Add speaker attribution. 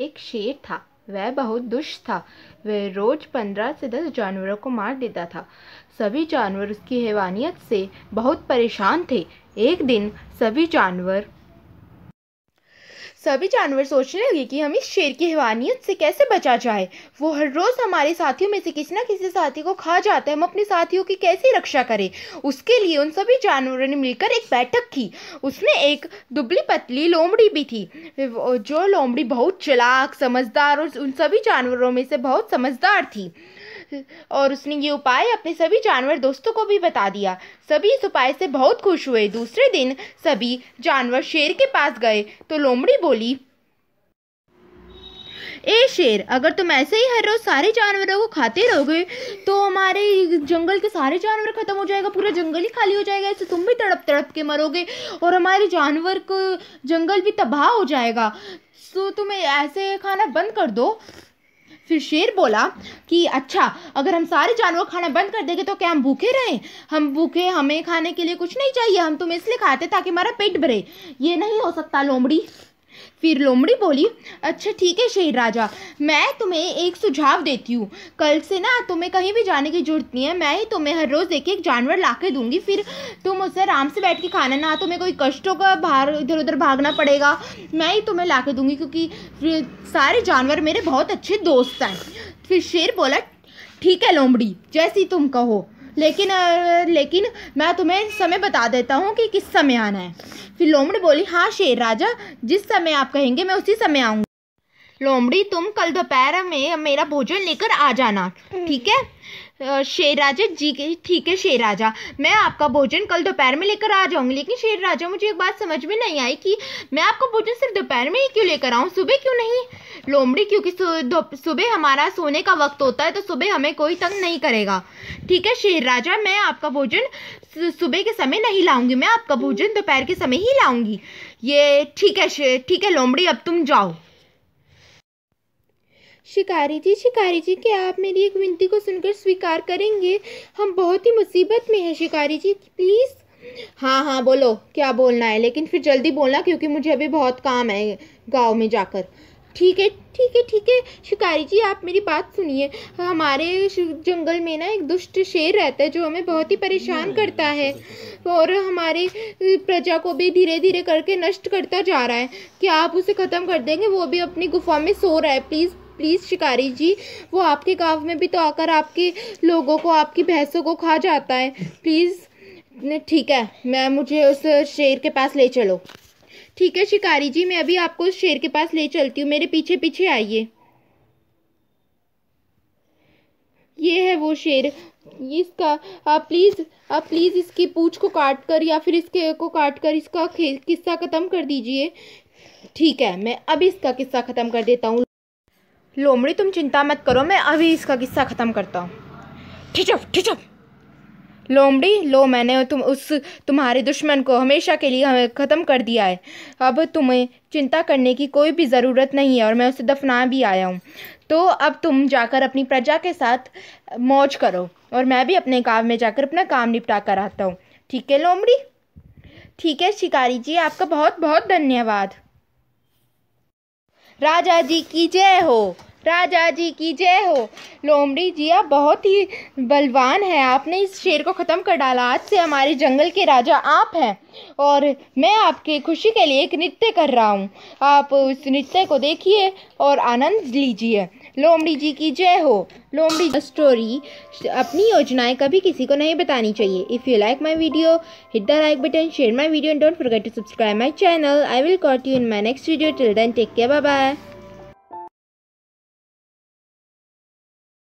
Speaker 1: एक शेर था वह बहुत दुष्ट था वह रोज़ पंद्रह से दस जानवरों को मार देता था सभी जानवर उसकी हैवानियत से बहुत परेशान थे एक दिन सभी जानवर सभी जानवर सोचने लगे कि हम इस शेर की हैवानियत से कैसे बचा जाए वो हर रोज़ हमारे साथियों में से किसी ना किसी साथी को खा जाता है हम अपने साथियों की कैसे रक्षा करें उसके लिए उन सभी जानवरों ने मिलकर एक बैठक की उसमें एक दुबली पतली लोमड़ी भी थी जो लोमड़ी बहुत चलाक समझदार और उन सभी जानवरों में से बहुत समझदार थी और उसने ये उपाय अपने सभी जानवर दोस्तों को भी बता दिया सभी इस उपाय से बहुत खुश हुए दूसरे दिन सभी जानवर शेर के पास गए तो लोमड़ी बोली ए शेर अगर तुम ऐसे ही हर रोज़ सारे जानवरों को खाते रहोगे तो हमारे जंगल के सारे जानवर ख़त्म हो जाएगा पूरा जंगल ही खाली हो जाएगा ऐसे तुम भी तड़प तड़प के मरोगे और हमारे जानवर को जंगल भी तबाह हो जाएगा तो तुम्हें ऐसे खाना बंद कर दो फिर शेर बोला कि अच्छा अगर हम सारे जानवर खाना बंद कर देंगे तो क्या हम भूखे रहें हम भूखे हमें खाने के लिए कुछ नहीं चाहिए हम तुम इसलिए खाते ताकि हमारा पेट भरे ये नहीं हो सकता लोमड़ी फिर लोमड़ी बोली अच्छा ठीक है शेर राजा मैं तुम्हें एक सुझाव देती हूँ कल से ना तुम्हें कहीं भी जाने की ज़रूरत नहीं है मैं ही तुम्हें हर रोज़ एक एक जानवर ला के दूंगी फिर तुम उसे आराम से बैठ के खाना ना तुम्हें कोई कष्टों का बाहर इधर उधर भागना पड़ेगा मैं ही तुम्हें ला के दूंगी क्योंकि सारे जानवर मेरे बहुत अच्छे दोस्त हैं फिर शेर बोला ठीक है लोमड़ी जैसी तुम कहो लेकिन लेकिन मैं तुम्हें समय बता देता हूँ कि किस समय आना है फिर लोमड़ी बोली हाँ शेर राजा जिस समय आप कहेंगे मैं उसी समय आऊँगी लोमड़ी तुम कल दोपहर में मेरा भोजन लेकर आ जाना ठीक है शेर राजा जी के ठीक है शेर राजा मैं आपका भोजन कल दोपहर में लेकर आ जाऊँगी लेकिन शेर राजा मुझे एक बात समझ में नहीं आई कि मैं आपका भोजन सिर्फ दोपहर में ही क्यों लेकर आऊँ सुबह क्यों नहीं लोमड़ी क्योंकि सुबह हमारा सोने का वक्त होता है तो सुबह हमें कोई तंग नहीं करेगा ठीक है शेर राजा मैं आपका भोजन सुबह के समय नहीं लाऊंगी मैं आपका भोजन दोपहर के समय ही लाऊंगी ये ठीक है ठीक है लोमड़ी अब तुम जाओ शिकारी जी शिकारी जी क्या आप मेरी एक विनती को सुनकर स्वीकार करेंगे हम बहुत ही मुसीबत में हैं शिकारी जी प्लीज़ हाँ हाँ बोलो क्या बोलना है लेकिन फिर जल्दी बोलना क्योंकि मुझे अभी बहुत काम है गांव में जाकर ठीक है ठीक है ठीक है शिकारी जी आप मेरी बात सुनिए हमारे जंगल में ना एक दुष्ट शेर रहता है जो हमें बहुत ही परेशान करता है और हमारे प्रजा को भी धीरे धीरे करके नष्ट करता जा रहा है क्या आप उसे ख़त्म कर देंगे वो भी अपनी गुफा में सो रहा है प्लीज़ प्लीज़ शिकारी जी वो आपके गांव में भी तो आकर आपके लोगों को आपकी भैंसों को खा जाता है प्लीज़ ठीक है मैं मुझे उस शेर के पास ले चलो ठीक है शिकारी जी मैं अभी आपको उस शेर के पास ले चलती हूँ मेरे पीछे पीछे आइए ये है वो शेर इसका आप प्लीज़ आप प्लीज़ इसकी पूछ को काट कर या फिर इसके को काट कर इसका किस्सा ख़त्म कर दीजिए ठीक है मैं अब इसका किस्सा ख़त्म कर देता हूँ लोमड़ी तुम चिंता मत करो मैं अभी इसका किस्सा ख़त्म करता हूँ ठिचप ठिचप लोमड़ी लो मैंने तुम उस तुम्हारे दुश्मन को हमेशा के लिए हमें ख़त्म कर दिया है अब तुम्हें चिंता करने की कोई भी ज़रूरत नहीं है और मैं उसे दफना भी आया हूँ तो अब तुम जाकर अपनी प्रजा के साथ मौज करो और मैं भी अपने काम में जाकर अपना काम निपटा कर आता हूँ ठीक है लोमड़ी ठीक है शिकारी जी आपका बहुत बहुत धन्यवाद राजा जी की जय हो राजा जी की जय हो लोमड़ी जिया बहुत ही बलवान हैं आपने इस शेर को ख़त्म कर डाला आज से हमारे जंगल के राजा आप हैं और मैं आपके खुशी के लिए एक नृत्य कर रहा हूँ आप उस नृत्य को देखिए और आनंद लीजिए लोमड़ी जी की जय हो लोमड़ी स्टोरी अपनी योजनाएं कभी किसी को नहीं बतानी चाहिए if you like my video hit the like button share my video don't forget to subscribe my channel I will caught you in my next video till then take care bye bye